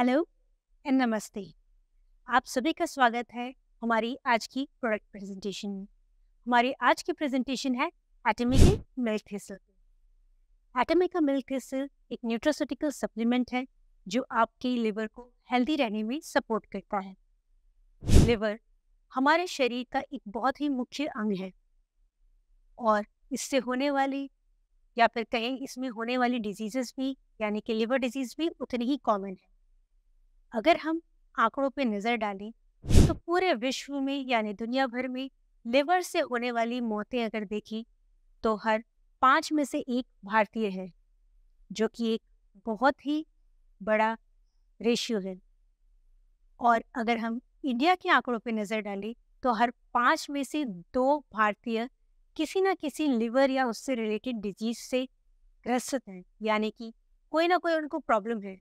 hello and नमस्ते आप सभी का स्वागत है हमारी आज की प्रोडक्ट प्रेजेंटेशन में हमारी आज की प्रेजेंटेशन है atomic milk thistle atomic milk thistle एक न्यूट्रोसोटिकल सप्लीमेंट है जो आपके लिवर को हेल्दी रहने में सपोर्ट करता है लिवर हमारे शरीर का एक बहुत ही मुख्य अंग है और इससे होने वाली या फिर कहें इसमें होने वाली डिजीजेस भी यानी कि लिवर डिजीज भी उतनी ही कॉमन है अगर हम आंकड़ों पर नज़र डालें तो पूरे विश्व में यानी दुनिया भर में लिवर से होने वाली मौतें अगर देखी तो हर पाँच में से एक भारतीय है जो कि एक बहुत ही बड़ा रेशियो है और अगर हम इंडिया के आंकड़ों पर नज़र डालें तो हर पाँच में से दो भारतीय किसी ना किसी लिवर या उससे रिलेटेड डिजीज से ग्रसित हैं यानी कि कोई ना कोई उनको प्रॉब्लम है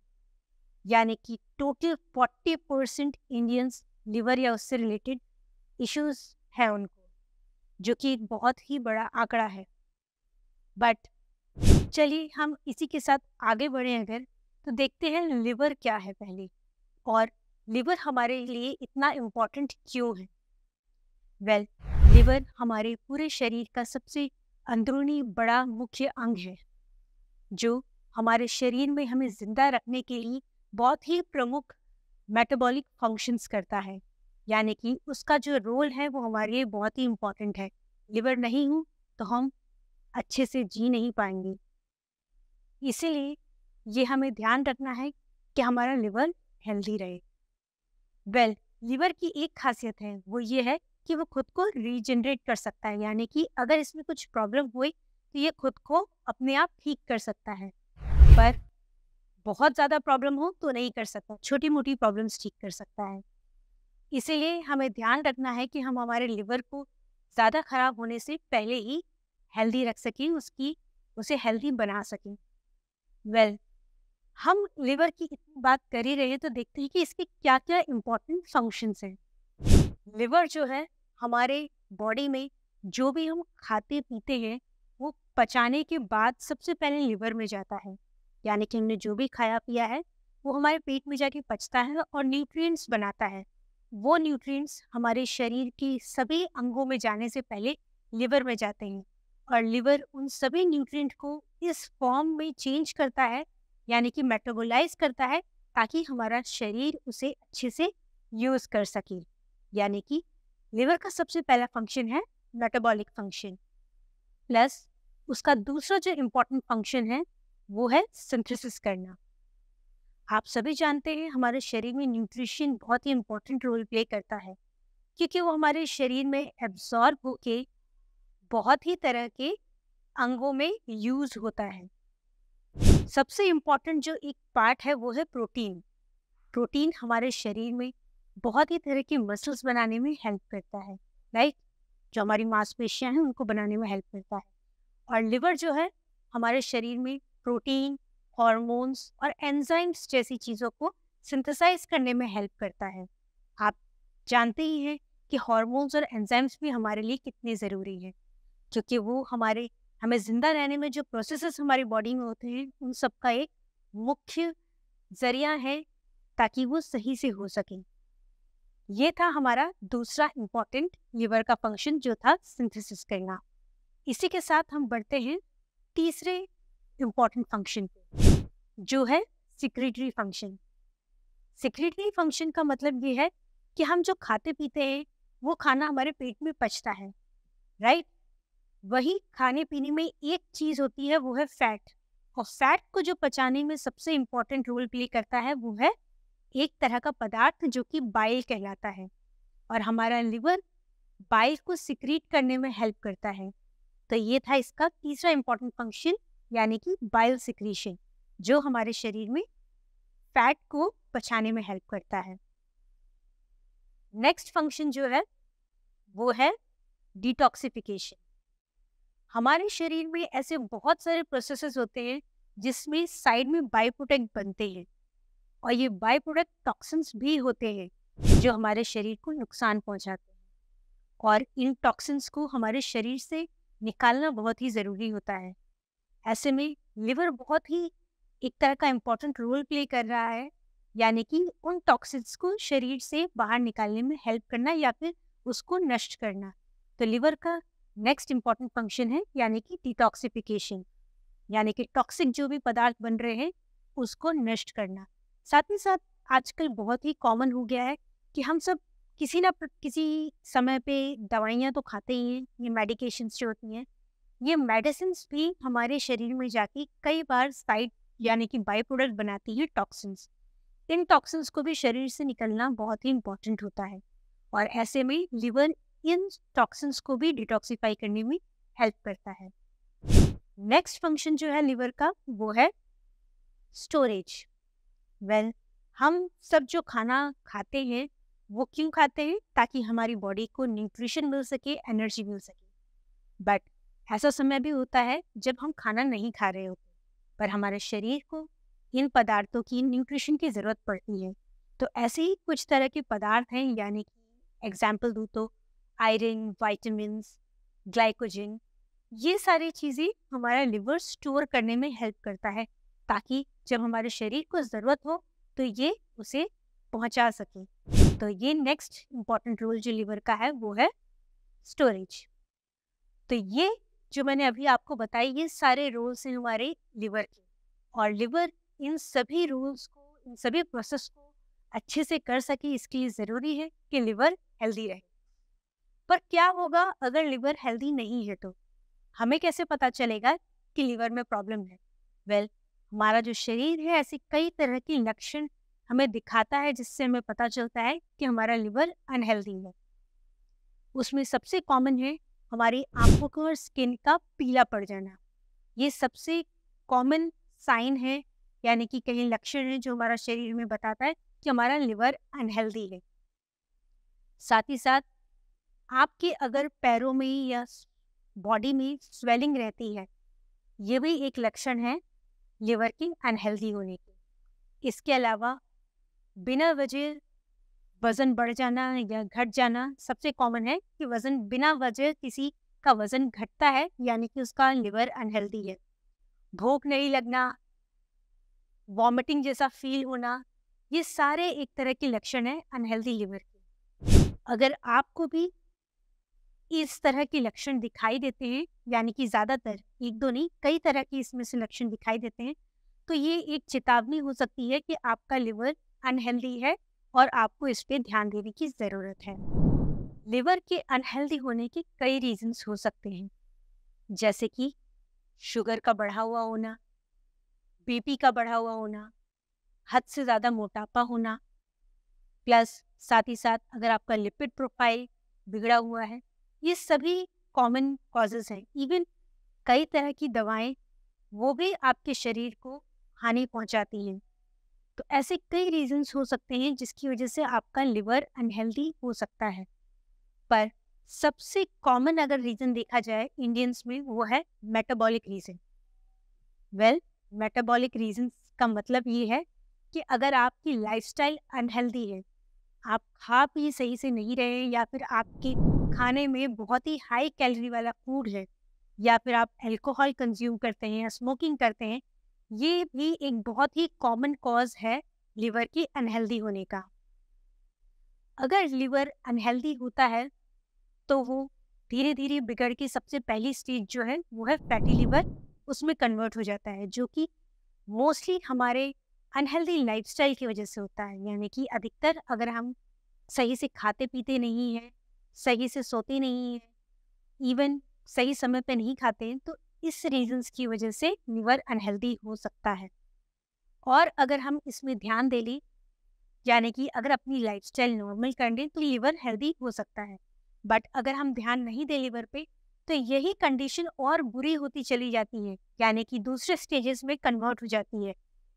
यानी कि total forty percent Indians liver या उससे रिलेटेड इश्यूज हैं उनको जो कि एक बहुत ही बड़ा आंकड़ा है बट चलिए हम इसी के साथ आगे बढ़े अगर तो देखते हैं लिवर क्या है पहले और लिवर हमारे लिए इतना इम्पोर्टेंट क्यों है वेल well, लिवर हमारे पूरे शरीर का सबसे अंदरूनी बड़ा मुख्य अंग है जो हमारे शरीर में हमें जिंदा रखने के लिए बहुत ही प्रमुख मेटाबॉलिक फंक्शंस करता है यानी कि उसका जो रोल है वो हमारे लिए बहुत ही इम्पॉर्टेंट है लिवर नहीं हो तो हम अच्छे से जी नहीं पाएंगे इसीलिए ये हमें ध्यान रखना है कि हमारा लिवर हेल्दी रहे वेल well, लिवर की एक खासियत है वो ये है कि वो खुद को रीजनरेट कर सकता है यानी कि अगर इसमें कुछ प्रॉब्लम हुई तो ये खुद को अपने आप ठीक कर सकता है पर बहुत ज़्यादा प्रॉब्लम हो तो नहीं कर सकता छोटी मोटी प्रॉब्लम्स ठीक कर सकता है इसीलिए हमें ध्यान रखना है कि हम हमारे लिवर को ज़्यादा खराब होने से पहले ही हेल्दी रख सकें उसकी उसे हेल्दी बना सकें वेल well, हम लिवर की इतनी बात कर ही रहे हैं तो देखते हैं कि इसके क्या क्या इम्पोर्टेंट फंक्शंस हैं लिवर जो है हमारे बॉडी में जो भी हम खाते पीते हैं वो पचाने के बाद सबसे पहले लिवर में जाता है यानी कि हमने जो भी खाया पिया है वो हमारे पेट में जाके पचता है और न्यूट्रिएंट्स बनाता है वो न्यूट्रिएंट्स हमारे शरीर के सभी अंगों में जाने से पहले लिवर में जाते हैं और लिवर उन सभी न्यूट्रिएंट को इस फॉर्म में चेंज करता है यानी कि मेटाबोलाइज करता है ताकि हमारा शरीर उसे अच्छे से यूज कर सके यानी कि लिवर का सबसे पहला फंक्शन है मेटाबॉलिक फंक्शन प्लस उसका दूसरा जो इम्पोर्टेंट फंक्शन है वो है सिंथेसिस करना आप सभी जानते हैं हमारे शरीर में न्यूट्रिशन बहुत ही इम्पोर्टेंट रोल प्ले करता है क्योंकि वो हमारे शरीर में एब्जॉर्ब होके बहुत ही तरह के अंगों में यूज होता है सबसे इम्पोर्टेंट जो एक पार्ट है वो है प्रोटीन प्रोटीन हमारे शरीर में बहुत ही तरह की मसल्स बनाने में हेल्प करता है राइट जो हमारी मांसपेशियां हैं उनको बनाने में हेल्प करता है और लिवर जो है हमारे शरीर में प्रोटीन हॉर्मोन्स और एंजाइम्स जैसी चीज़ों को सिंथेसाइज करने में हेल्प करता है आप जानते ही हैं कि हॉर्मोन्स और एंजाइम्स भी हमारे लिए कितने ज़रूरी हैं क्योंकि वो हमारे हमें ज़िंदा रहने में जो प्रोसेसेस हमारी बॉडी में होते हैं उन सब का एक मुख्य जरिया है ताकि वो सही से हो सके ये था हमारा दूसरा इम्पॉर्टेंट लीवर का फंक्शन जो था सिंथेसिस करना इसी के साथ हम बढ़ते हैं तीसरे इम्पॉर्टेंट फंक्शन को जो है सिक्रेटरी फंक्शन सिक्रेटरी फंक्शन का मतलब ये है कि हम जो खाते पीते हैं वो खाना हमारे पेट में पचता है राइट वही खाने पीने में एक चीज होती है वो है फैट और फैट को जो पचाने में सबसे इम्पोर्टेंट रोल प्ले करता है वो है एक तरह का पदार्थ जो कि बाइल कहलाता है और हमारा लिवर बाइल को सिक्रीट करने में हेल्प करता है तो ये था इसका तीसरा इम्पोर्टेंट फंक्शन यानी कि बाइल सिक्रीशन जो हमारे शरीर में फैट को बचाने में हेल्प करता है नेक्स्ट फंक्शन जो है वो है डिटॉक्सिफिकेशन हमारे शरीर में ऐसे बहुत सारे प्रोसेसेस होते हैं जिसमें साइड में बाई प्रोडक्ट बनते हैं और ये बाई प्रोडक्ट टॉक्सिन्स भी होते हैं जो हमारे शरीर को नुकसान पहुंचाते हैं और इन टॉक्सिन्स को हमारे शरीर से निकालना बहुत ही ज़रूरी होता है ऐसे में लिवर बहुत ही एक तरह का इम्पोर्टेंट रोल प्ले कर रहा है यानी कि उन टॉक्सिन्स को शरीर से बाहर निकालने में हेल्प करना या फिर उसको नष्ट करना तो लिवर का नेक्स्ट इम्पॉर्टेंट फंक्शन है यानी कि डिटॉक्सिफिकेशन यानी कि टॉक्सिक जो भी पदार्थ बन रहे हैं उसको नष्ट करना साथ ही साथ आजकल बहुत ही कॉमन हो गया है कि हम सब किसी ना किसी समय पे दवाइयाँ तो खाते ही हैं ये मेडिकेशंस जो होती हैं ये मेडिसिन भी हमारे शरीर में जाके कई बार साइड यानी कि बाई प्रोडक्ट बनाती है टॉक्सिन्स इन टॉक्सिन्स को भी शरीर से निकलना बहुत ही इम्पोर्टेंट होता है और ऐसे में लिवर इन टॉक्सिन्स को भी डिटॉक्सीफाई करने में हेल्प करता है नेक्स्ट फंक्शन जो है लिवर का वो है स्टोरेज वेल well, हम सब जो खाना खाते हैं वो क्यों खाते हैं ताकि हमारी बॉडी को न्यूट्रिशन मिल सके एनर्जी मिल सके बट ऐसा समय भी होता है जब हम खाना नहीं खा रहे होते पर हमारे शरीर को इन पदार्थों की न्यूट्रिशन की ज़रूरत पड़ती है तो ऐसे ही कुछ तरह के पदार्थ हैं यानी कि एग्जाम्पल दूँ तो आयरन वाइटमिन ग्लाइकोजिन ये सारी चीज़ें हमारा लिवर स्टोर करने में हेल्प करता है ताकि जब हमारे शरीर को ज़रूरत हो तो ये उसे पहुंचा सके तो ये नेक्स्ट इम्पॉर्टेंट रोल जो लीवर का है वो है स्टोरेज तो ये जो मैंने अभी आपको बताई ये सारे रूल्स हैं हमारे लिवर के और लिवर इन सभी रूल्स को इन सभी प्रोसेस को अच्छे से कर सके इसके लिए ज़रूरी है कि लिवर हेल्दी रहे पर क्या होगा अगर लिवर हेल्दी नहीं है तो हमें कैसे पता चलेगा कि लिवर में प्रॉब्लम है वेल well, हमारा जो शरीर है ऐसे कई तरह के लक्षण हमें दिखाता है जिससे हमें पता चलता है कि हमारा लिवर अनहेल्दी है उसमें सबसे कॉमन है हमारी आंखों का और स्किन का पीला पड़ जाना ये सबसे कॉमन साइन है यानी कि कहीं लक्षण है जो हमारा शरीर में बताता है कि हमारा लिवर अनहेल्दी है साथ ही साथ आपके अगर पैरों में या बॉडी में स्वेलिंग रहती है ये भी एक लक्षण है लिवर की अनहेल्दी होने की इसके अलावा बिना वजह वजन बढ़ जाना या घट जाना सबसे कॉमन है कि वजन बिना वजह किसी का वजन घटता है यानी कि उसका लिवर अनहेल्दी है भूख नहीं लगना वॉमिटिंग जैसा फील होना ये सारे एक तरह के लक्षण है अनहेल्दी लिवर के अगर आपको भी इस तरह के लक्षण दिखाई देते हैं यानी कि ज़्यादातर एक दो नहीं कई तरह के इसमें से लक्षण दिखाई देते हैं तो ये एक चेतावनी हो सकती है कि आपका लिवर अनहेल्दी है और आपको इस पर ध्यान देने की ज़रूरत है लिवर के अनहेल्दी होने के कई रीजंस हो सकते हैं जैसे कि शुगर का बढ़ा हुआ होना बीपी का बढ़ा हुआ होना हद से ज़्यादा मोटापा होना प्लस साथ ही साथ अगर आपका लिपिड प्रोफाइल बिगड़ा हुआ है ये सभी कॉमन कॉजेज हैं इवन कई तरह की दवाएं वो भी आपके शरीर को हानि पहुंचाती हैं तो ऐसे कई रीजंस हो सकते हैं जिसकी वजह से आपका लिवर अनहेल्दी हो सकता है पर सबसे कॉमन अगर रीजन देखा जाए इंडियंस में वो है metabolic reason well metabolic reason का मतलब ये है कि अगर आपकी लाइफस्टाइल अनहेल्दी है आप खा पी सही से नहीं रहे या फिर आपके खाने में बहुत ही हाई कैलोरी वाला फूड है या फिर आप एल्कोहल कंज्यूम करते हैं या स्मोकिंग करते हैं ये भी एक बहुत ही कॉमन कॉज है लीवर की अनहेल्दी होने का अगर लीवर अनहेल्दी होता है तो वो धीरे धीरे बिगड़ के सबसे पहली स्टेज जो है वो है फैटी लीवर उसमें कन्वर्ट हो जाता है जो कि मोस्टली हमारे अनहेल्दी लाइफस्टाइल की वजह से होता है यानी कि अधिकतर अगर हम सही से खाते पीते नहीं हैं सही से सोते नहीं हैं इवन सही समय पे नहीं खाते हैं तो इस रीजन की वजह से लीवर अनहेल्दी हो सकता है और अगर हम इसमें ध्यान दे लें यानी कि अगर अपनी लाइफस्टाइल नॉर्मल कर लें तो लीवर हेल्दी हो सकता है बट अगर हम ध्यान नहीं दें लीवर पे तो यही कंडीशन और बुरी होती चली जाती है यानी कि दूसरे स्टेजेस में कन्वर्ट हो जाती है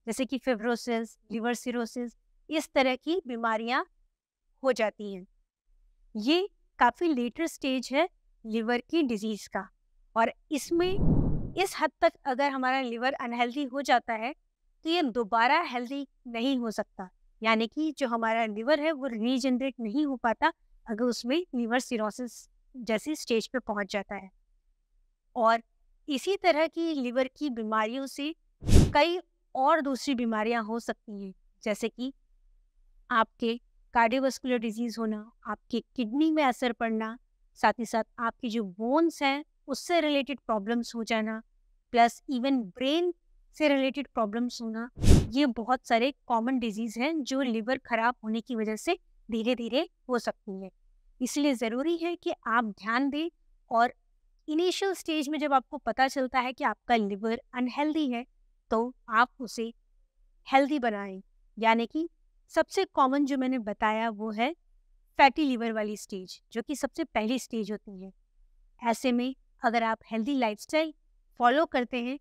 जैसे कि फेवरोसिस लिवर सिरोसिस इस तरह की बीमारियां हो जाती हैं ये काफ़ी लेटर स्टेज है लिवर की डिजीज़ का और इसमें इस हद तक अगर हमारा लीवर अनहेल्दी हो जाता है तो ये दोबारा हेल्दी नहीं हो सकता यानी कि जो हमारा लीवर है वो रीजनरेट नहीं हो पाता अगर उसमें लीवर सिरोसिस जैसी स्टेज पे पहुंच जाता है और इसी तरह की लीवर की बीमारियों से कई और दूसरी बीमारियां हो सकती हैं जैसे कि आपके कार्डियोवास्कुलर डिजीज़ होना आपके किडनी में असर पड़ना साथ ही साथ आपकी जो बोन्स हैं उससे रिलेटेड प्रॉब्लम्स हो जाना प्लस इवन ब्रेन से रिलेटेड प्रॉब्लम्स होना ये बहुत सारे कॉमन डिजीज हैं जो लिवर खराब होने की वजह से धीरे धीरे हो सकती है इसलिए ज़रूरी है कि आप ध्यान दें और इनिशियल स्टेज में जब आपको पता चलता है कि आपका लिवर अनहेल्दी है तो आप उसे हेल्दी बनाएं यानी कि सबसे कॉमन जो मैंने बताया वो है फैटी लिवर वाली स्टेज जो कि सबसे पहली स्टेज होती है ऐसे में अगर आप हेल्दी लाइफस्टाइल फॉलो करते हैं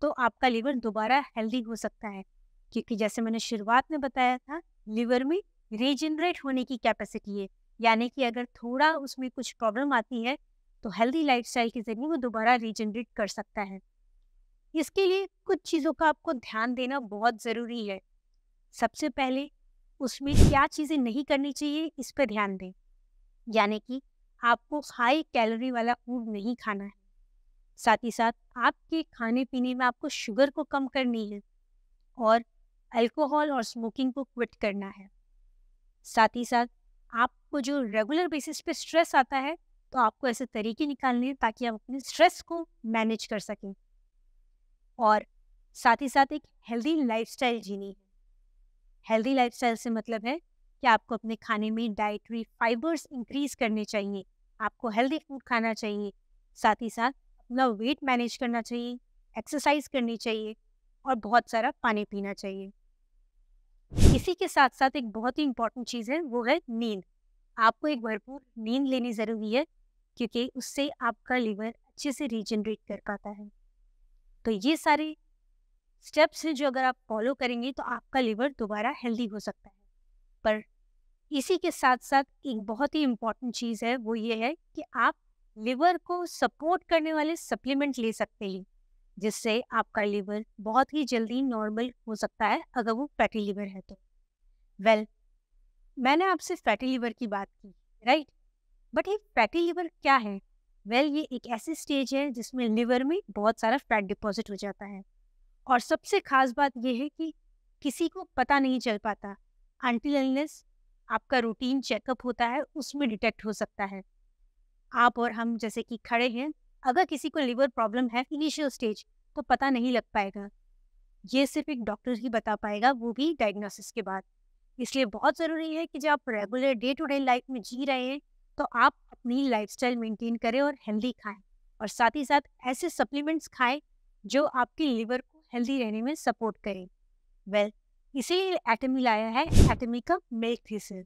तो आपका लीवर दोबारा हेल्दी हो सकता है क्योंकि जैसे मैंने शुरुआत में बताया था लीवर में रीजनरेट होने की कैपेसिटी है यानी कि अगर थोड़ा उसमें कुछ प्रॉब्लम आती है तो हेल्दी लाइफ के जरिए वो दोबारा रीजनरेट कर सकता है इसके लिए कुछ चीज़ों का आपको ध्यान देना बहुत ज़रूरी है सबसे पहले उसमें क्या चीज़ें नहीं करनी चाहिए इस पर ध्यान दें यानी कि आपको हाई कैलोरी वाला फूड नहीं खाना है साथ ही साथ आपके खाने पीने में आपको शुगर को कम करनी है और अल्कोहल और स्मोकिंग को क्विट करना है साथ ही साथ आपको जो रेगुलर बेसिस पे स्ट्रेस आता है तो आपको ऐसे तरीके निकालने हैं ताकि आप अपने स्ट्रेस को मैनेज कर सकें और साथ ही साथ एक हेल्दी लाइफस्टाइल जीनी है हेल्दी लाइफस्टाइल से मतलब है कि आपको अपने खाने में डाइटरी फाइबर्स इंक्रीज करने चाहिए आपको हेल्दी फूड खाना चाहिए साथ ही साथ अपना वेट मैनेज करना चाहिए एक्सरसाइज करनी चाहिए और बहुत सारा पानी पीना चाहिए इसी के साथ साथ एक बहुत ही इम्पॉर्टेंट चीज़ है वो है नींद आपको एक भरपूर नींद लेनी ज़रूरी है क्योंकि उससे आपका लीवर अच्छे से रीजनरेट कर पाता है तो ये सारे स्टेप्स हैं जो अगर आप फॉलो करेंगे तो आपका लीवर दोबारा हेल्दी हो सकता है पर इसी के साथ साथ एक बहुत ही इम्पोर्टेंट चीज़ है वो ये है कि आप लिवर को सपोर्ट करने वाले सप्लीमेंट ले सकते हैं जिससे आपका लिवर बहुत ही जल्दी नॉर्मल हो सकता है अगर वो फैटी लिवर है तो वेल well, मैंने आपसे फैटी लिवर की बात की राइट बट ये फैटी लिवर क्या है वेल well, ये एक ऐसी स्टेज है जिसमें लिवर में बहुत सारा फैट डिपॉजिट हो जाता है और सबसे खास बात यह है कि किसी को पता नहीं चल पाता अनटिल अनलेस आपका रूटीन चेकअप होता है उसमें डिटेक्ट हो सकता है आप और हम जैसे कि खड़े हैं अगर किसी को लिवर प्रॉब्लम है इनिशियल स्टेज तो पता नहीं लग पाएगा ये सिर्फ एक डॉक्टर ही बता पाएगा वो भी डायग्नोसिस के बाद इसलिए बहुत ज़रूरी है कि जब आप regular day to day life में जी रहे हैं तो आप अपनी लाइफ स्टाइल मेंटेन करें और हेल्दी खाएं और साथ ही साथ ऐसे सप्लीमेंट्स खाएं जो आपके लीवर को हेल्दी रहने में सपोर्ट करें वेल well, इसीलिए एटमी लाया है एटमी का मिल्क थीसिल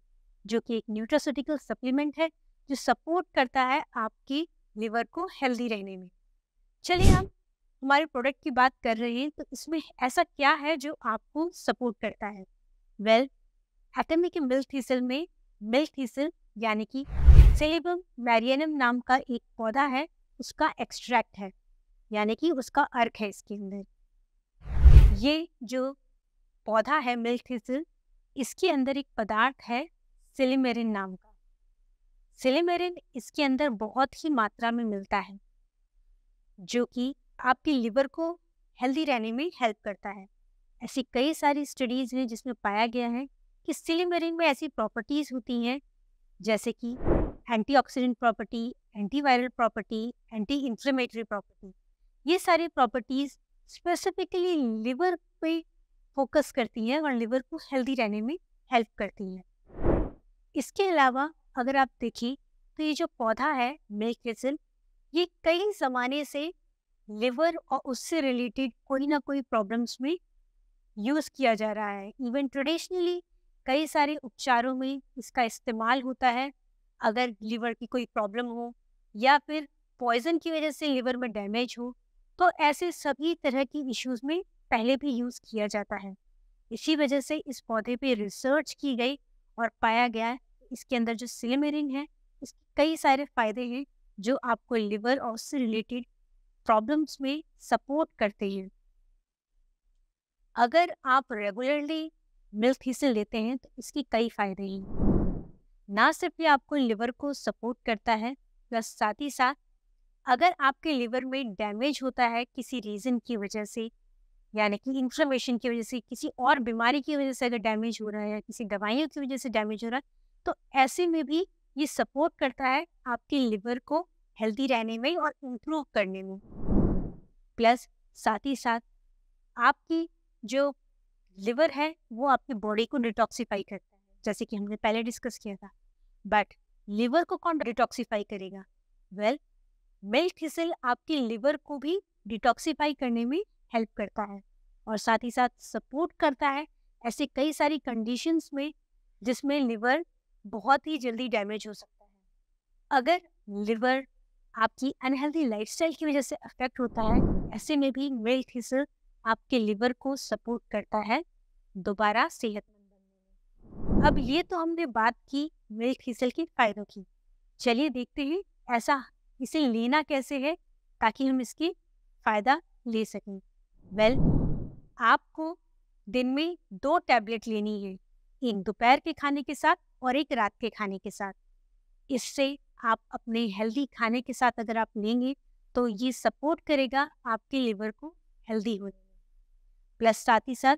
जो कि एक न्यूट्रास्यूटिकल सप्लीमेंट है जो सपोर्ट करता है आपकी लिवर को हेल्दी रहने में चलिए हम हमारे प्रोडक्ट की बात कर रहे हैं तो इसमें ऐसा क्या है जो आपको सपोर्ट करता है वेल एटमी के मिल्क थीसिल में मिल्क थीसिल यानी कि सेलेबम मैरियनम नाम का एक पौधा है उसका एक्सट्रैक्ट है यानी कि उसका अर्क है इसके अंदर ये जो पौधा है मिल्क थिसल इसके अंदर एक पदार्थ है सिलीमेरिन नाम का सिलीमेरिन इसके अंदर बहुत ही मात्रा में मिलता है जो कि आपके लिवर को हेल्दी रहने में हेल्प करता है ऐसी कई सारी स्टडीज़ हैं जिसमें पाया गया है कि सिलीमेरिन में ऐसी प्रॉपर्टीज़ होती हैं जैसे कि antioxidant property antiviral property anti inflammatory property ये सारी प्रॉपर्टीज़ स्पेसिफिकली लिवर पे फोकस करती हैं और लिवर को हेल्दी रहने में हेल्प करती हैं इसके अलावा अगर आप देखें तो ये जो पौधा है मिल्क वेसल ये कई ज़माने से लिवर और उससे रिलेटेड कोई ना कोई प्रॉब्लम्स में यूज़ किया जा रहा है इवन ट्रेडिशनली कई सारे उपचारों में इसका इस्तेमाल होता है अगर लीवर की कोई प्रॉब्लम हो या फिर पॉइजन की वजह से लीवर में डैमेज हो तो ऐसे सभी तरह की इश्यूज में पहले भी यूज किया जाता है इसी वजह से इस पौधे पे रिसर्च की गई और पाया गया इसके अंदर जो सिलेमेरिन है इसके कई सारे फायदे हैं जो आपको लिवर और उससे रिलेटेड प्रॉब्लम्स में सपोर्ट करते हैं अगर आप रेगुलरली मिल्क थीसिन लेते हैं तो इसके कई फायदे हैं ना सिर्फ ये आपको लिवर को सपोर्ट करता है प्लस साथ ही साथ अगर आपके लिवर में डैमेज होता है किसी रीज़न की वजह से यानी कि इन्फ्लेमेशन की वजह से किसी और बीमारी की वजह से अगर डैमेज हो रहा है या किसी दवाइयों की वजह से डैमेज हो रहा है तो ऐसे में भी ये सपोर्ट करता है आपके लिवर को हेल्दी रहने में और इम्प्रूव करने में प्लस साथ ही साथ आपकी जो लिवर है वो आपकी बॉडी को डिटॉक्सीफाई करता है जैसे कि हमने पहले डिस्कस किया था बट लिवर को कौन डिटॉक्सीफाई करेगा वेल मिल्क हिसल आपके लिवर को भी डिटॉक्सीफाई करने में हेल्प करता है और साथ ही साथ सपोर्ट करता है ऐसे कई सारी कंडीशंस में जिसमें लिवर बहुत ही जल्दी डैमेज हो सकता है अगर लिवर आपकी अनहेल्दी लाइफस्टाइल की वजह से अफेक्ट होता है ऐसे में भी मिल्क हिसल आपके लिवर को सपोर्ट करता है दोबारा सेहतमंद अब ये तो हमने बात की मिल्क हिसल के फायदों की चलिए देखते हैं ऐसा इसे लेना कैसे है ताकि हम इसके फायदा ले सकें वेल आपको दिन में दो टैबलेट लेनी है एक दोपहर के खाने के साथ और एक रात के खाने के साथ इससे आप अपने हेल्दी खाने के साथ अगर आप लेंगे तो ये सपोर्ट करेगा आपके लिवर को हेल्दी होने में प्लस साथ ही साथ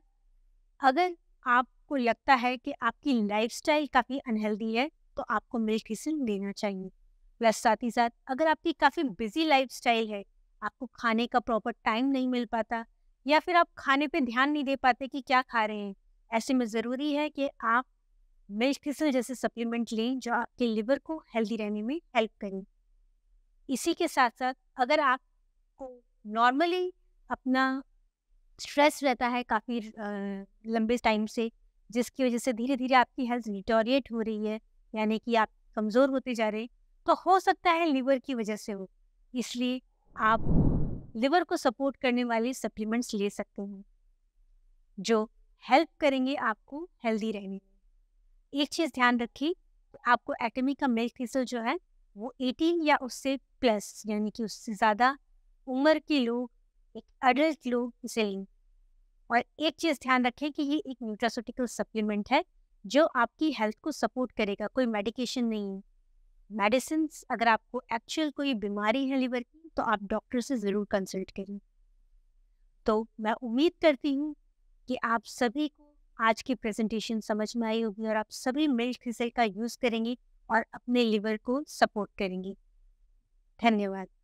अगर आपको लगता है कि आपकी लाइफस्टाइल काफ़ी अनहेल्दी है तो आपको मिल्क किसन लेना चाहिए प्लस साथ ही साथ अगर आपकी काफ़ी बिजी लाइफ है आपको खाने का प्रॉपर टाइम नहीं मिल पाता या फिर आप खाने पे ध्यान नहीं दे पाते कि क्या खा रहे हैं ऐसे में ज़रूरी है कि आप मिल्क थ्रिसल जैसे सप्लीमेंट लें जो आपके लिवर को हेल्दी रहने में हेल्प करें इसी के साथ साथ अगर आपको नॉर्मली अपना स्ट्रेस रहता है काफ़ी लंबे टाइम से जिसकी वजह से धीरे धीरे आपकी हेल्थ डिटोरिएट हो रही है यानी कि आप कमज़ोर होते जा रहे हैं तो हो सकता है लीवर की वजह से हो इसलिए आप लिवर को सपोर्ट करने वाले सप्लीमेंट्स ले सकते हैं जो हेल्प करेंगे आपको हेल्दी रहने में एक चीज़ ध्यान रखिए आपको एटमी का मिल्क थीसल जो है वो 18 या उससे प्लस यानी कि उससे ज़्यादा उम्र के लोग एक अडल्ट लोग इसे लें और एक चीज़ ध्यान रखें कि ये एक न्यूट्रासोटिकल सप्लीमेंट है जो आपकी हेल्थ को सपोर्ट करेगा कोई मेडिकेशन नहीं है मेडिसिन अगर आपको एक्चुअल कोई बीमारी है लीवर की तो आप डॉक्टर से ज़रूर कंसल्ट करिए तो मैं उम्मीद करती हूँ कि आप सभी को आज की प्रेजेंटेशन समझ में आई होगी और आप सभी मिल्क थ्रिसल का यूज़ करेंगी और अपने लिवर को सपोर्ट करेंगी धन्यवाद